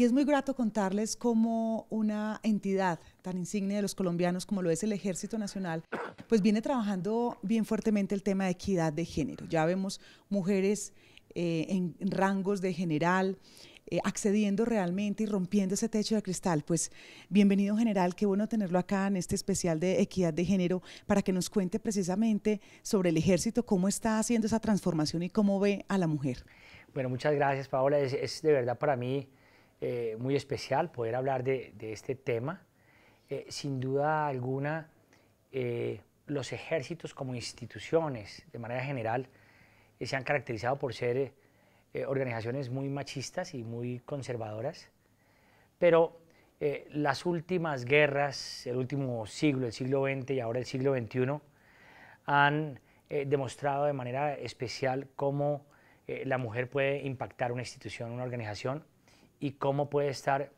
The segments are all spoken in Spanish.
Y es muy grato contarles cómo una entidad tan insigne de los colombianos como lo es el Ejército Nacional, pues viene trabajando bien fuertemente el tema de equidad de género. Ya vemos mujeres eh, en, rangos de general, eh, accediendo realmente y rompiendo ese techo de cristal. Pues bienvenido general, qué bueno tenerlo acá en este especial de equidad de género para que nos cuente precisamente sobre el ejército, cómo está haciendo esa transformación y cómo ve a la mujer. Bueno, muchas gracias Paola, es de verdad para mí eh, muy especial poder hablar de, este tema. Eh, sin duda alguna, eh, los ejércitos como instituciones, de manera general, se han caracterizado por ser organizaciones muy machistas y muy conservadoras, pero las últimas guerras, el último siglo, el siglo XX y ahora el siglo XXI, han demostrado de manera especial cómo la mujer puede impactar una institución, una organización, y cómo puede estar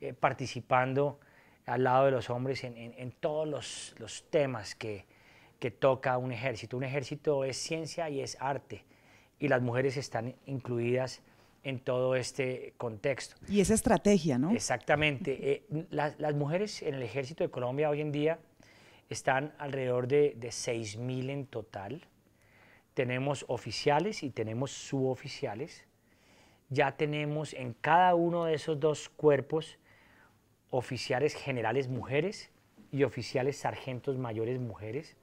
eh, participando al lado de los hombres en, todos los, temas que, que, toca un ejército. Un ejército es ciencia y es arte, y las mujeres están incluidas en todo este contexto. Y esa estrategia, ¿no? Exactamente. Eh, las, mujeres en el ejército de Colombia hoy en día están alrededor de, de 6.000 en total. Tenemos oficiales y tenemos suboficiales ya tenemos en cada uno de esos dos cuerpos oficiales generales mujeres y oficiales sargentos mayores mujeres.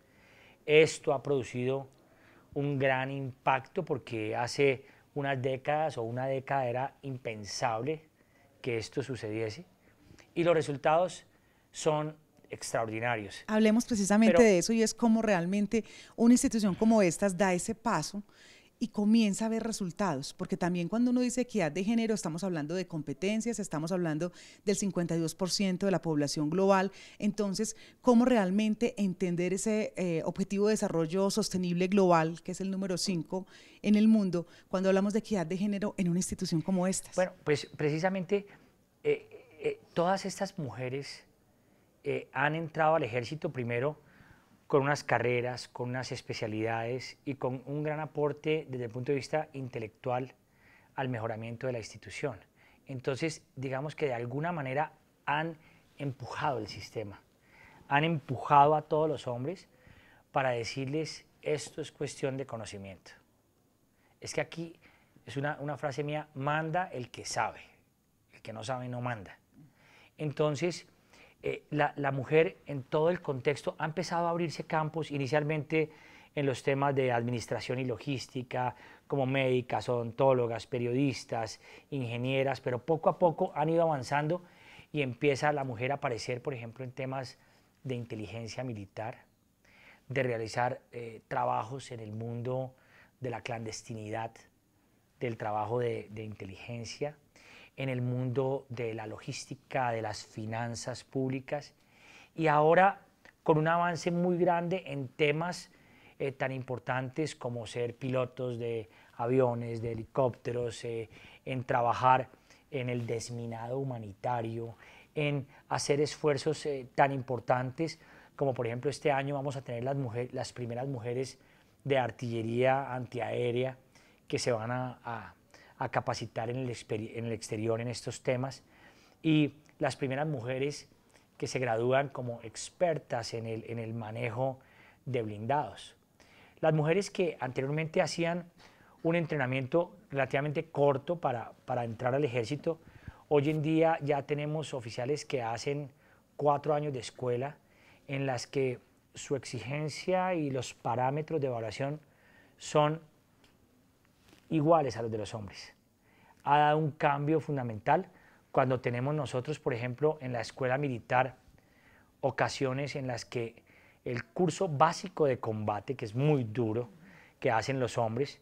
Esto ha producido un gran impacto porque hace unas décadas o una década era impensable que esto sucediese y los resultados son extraordinarios. Hablemos precisamente de eso y es como realmente una institución como estas da ese paso y comienza a ver resultados, porque también cuando uno dice equidad de género, estamos hablando de competencias, estamos hablando del 52% de la población global, entonces, ¿cómo realmente entender ese eh, objetivo de desarrollo sostenible global, que es el número 5 en el mundo, cuando hablamos de equidad de género en una institución como esta? Bueno, pues precisamente eh, eh, todas estas mujeres han entrado al ejército primero, con unas carreras, con unas especialidades y con un gran aporte desde el punto de vista intelectual al mejoramiento de la institución. Entonces, digamos que de alguna manera han empujado el sistema, han empujado a todos los hombres para decirles esto es cuestión de conocimiento. Es que aquí es una, frase mía, manda el que sabe, el que no sabe no manda. Entonces, eh, la, mujer en todo el contexto ha empezado a abrirse campos inicialmente en los temas de administración y logística, como médicas, odontólogas, periodistas, ingenieras, pero poco a poco han ido avanzando y empieza la mujer a aparecer, por ejemplo, en temas de inteligencia militar, de realizar eh, trabajos en el mundo de la clandestinidad, del trabajo de inteligencia, en el mundo de la logística, de las finanzas públicas y ahora con un avance muy grande en temas eh, tan importantes como ser pilotos de aviones, de helicópteros, eh, en trabajar en el desminado humanitario, en hacer esfuerzos eh, tan importantes como por ejemplo este año vamos a tener las, mujeres, las primeras mujeres de artillería antiaérea que se van a a capacitar en el, exterior en estos temas. Y las primeras mujeres que se gradúan como expertas en el, en el manejo de blindados. Las mujeres que anteriormente hacían un entrenamiento relativamente corto para, para, entrar al ejército, hoy en día ya tenemos oficiales que hacen cuatro años de escuela en las que su exigencia y los parámetros de evaluación son iguales a los de los hombres. Ha dado un cambio fundamental cuando tenemos nosotros, por ejemplo, en la escuela militar, ocasiones en las que el curso básico de combate, que es muy duro, que hacen los hombres,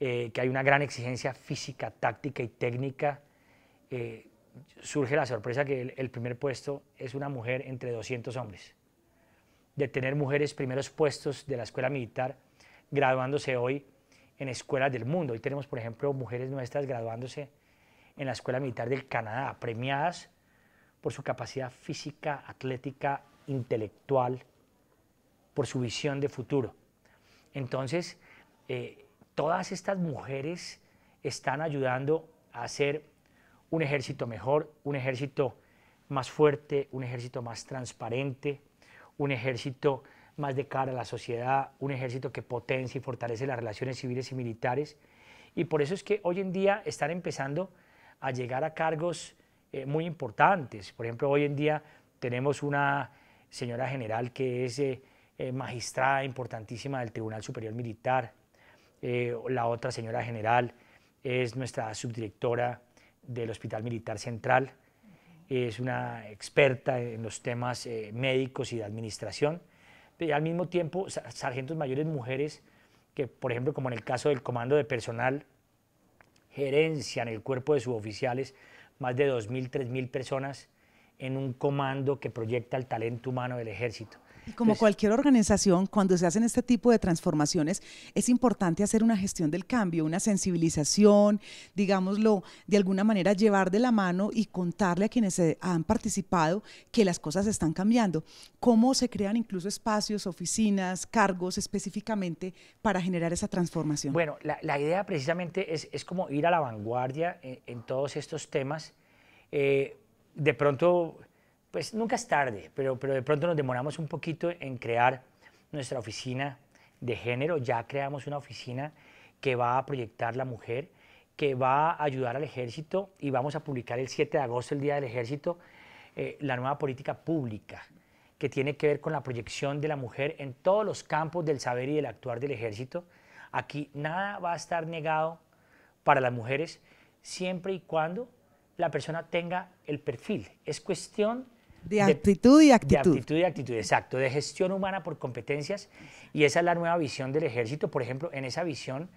eh, que hay una gran exigencia física, táctica y técnica, eh, surge la sorpresa que el, el, primer puesto es una mujer entre 200 hombres. De tener mujeres primeros puestos de la escuela militar, graduándose hoy en escuelas del mundo. Hoy tenemos, por ejemplo, mujeres nuestras graduándose en la Escuela Militar del Canadá, premiadas por su capacidad física, atlética, intelectual, por su visión de futuro. Entonces, eh, todas estas mujeres están ayudando a hacer un ejército mejor, un ejército más fuerte, un ejército más transparente, un ejército más de cara a la sociedad, un ejército que potencia y fortalece las relaciones civiles y militares. Y por eso es que hoy en día están empezando a llegar a cargos eh, muy importantes. Por ejemplo, hoy en día tenemos una señora general que es eh, eh, magistrada importantísima del Tribunal Superior Militar. la otra señora general es nuestra subdirectora del Hospital Militar Central. Es una experta en los temas médicos y de administración y al mismo tiempo sargentos mayores mujeres que, por ejemplo, como en el caso del comando de personal, gerencian el cuerpo de suboficiales, más de 2.000, 3.000 personas en un comando que proyecta el talento humano del ejército. Y como cualquier organización, cuando se hacen este tipo de transformaciones, es importante hacer una gestión del cambio, una sensibilización, digámoslo, de alguna manera llevar de la mano y contarle a quienes han participado que las cosas están cambiando. ¿Cómo se crean incluso espacios, oficinas, cargos específicamente para generar esa transformación? Bueno, la, idea precisamente es, como ir a la vanguardia eh, en, todos estos temas. Eh, de pronto pues nunca es tarde, pero, pero de pronto nos demoramos un poquito en crear nuestra oficina de género. Ya creamos una oficina que va a proyectar la mujer, que va a ayudar al ejército y vamos a publicar el 7 de agosto, el Día del Ejército, eh, la nueva política pública que tiene que ver con la proyección de la mujer en todos los campos del saber y del actuar del ejército. Aquí nada va a estar negado para las mujeres siempre y cuando la persona tenga el perfil. Es cuestión de actitud y actitud. De actitud y actitud, exacto. De gestión humana por competencias. Y esa es la nueva visión del ejército. Por ejemplo, en esa visión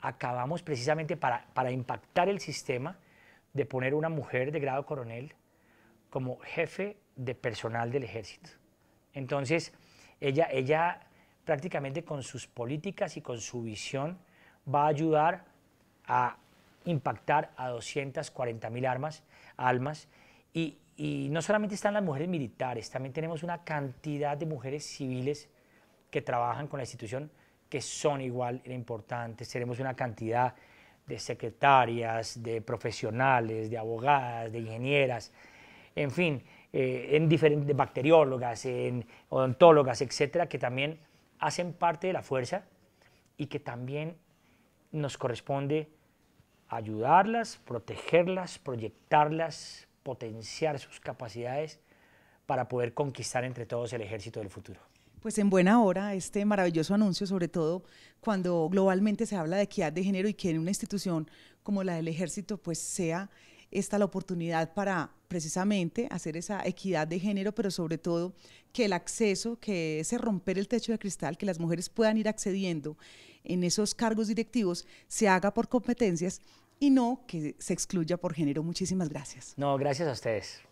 acabamos precisamente para, para impactar el sistema de poner una mujer de grado coronel como jefe de personal del ejército. Entonces, ella, ella prácticamente con sus políticas y con su visión va a ayudar a impactar a 240 mil almas y, y no solamente están las mujeres militares, también tenemos una cantidad de mujeres civiles que trabajan con la institución que son igual de importantes. Tenemos una cantidad de secretarias, de profesionales, de abogadas, de ingenieras, en fin, eh, en diferentes bacteriólogas, en odontólogas, etcétera, que también hacen parte de la fuerza y que también nos corresponde ayudarlas, protegerlas, proyectarlas, potenciar sus capacidades para poder conquistar entre todos el ejército del futuro. Pues en buena hora este maravilloso anuncio, sobre todo cuando globalmente se habla de equidad de género y que en una institución como la del ejército pues sea esta la oportunidad para precisamente hacer esa equidad de género, pero sobre todo que el acceso, que ese romper el techo de cristal, que las mujeres puedan ir accediendo en esos cargos directivos, se haga por competencias y no que se excluya por género. Muchísimas gracias. No, gracias a ustedes.